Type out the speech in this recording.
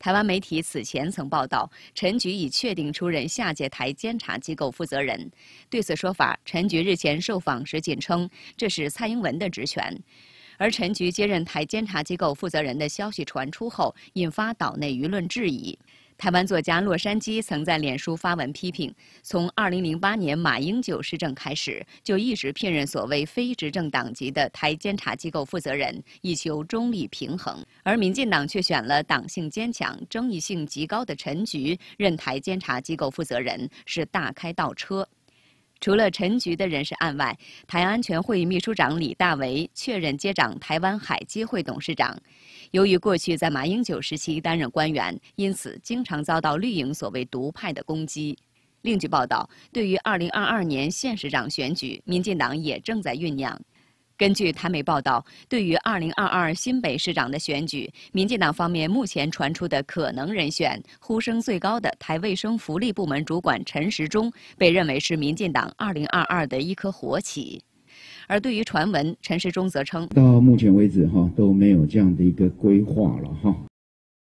台湾媒体此前曾报道，陈菊已确定出任下届台监察机构负责人。对此说法，陈菊日前受访时仅称这是蔡英文的职权。而陈菊接任台监察机构负责人的消息传出后，引发岛内舆论质疑。台湾作家洛杉矶曾在脸书发文批评：从2008年马英九施政开始，就一直聘任所谓非执政党籍的台监察机构负责人，以求中立平衡；而民进党却选了党性坚强、争议性极高的陈菊任台监察机构负责人，是大开倒车。除了陈局的人事案外，台安全会议秘书长李大为确认接掌台湾海基会董事长。由于过去在马英九时期担任官员，因此经常遭到绿营所谓“独派”的攻击。另据报道，对于2022年县市长选举，民进党也正在酝酿。根据台媒报道，对于2022新北市长的选举，民进党方面目前传出的可能人选，呼声最高的台卫生福利部门主管陈时中，被认为是民进党2022的一颗火棋。而对于传闻，陈时中则称，到目前为止哈都没有这样的一个规划了哈。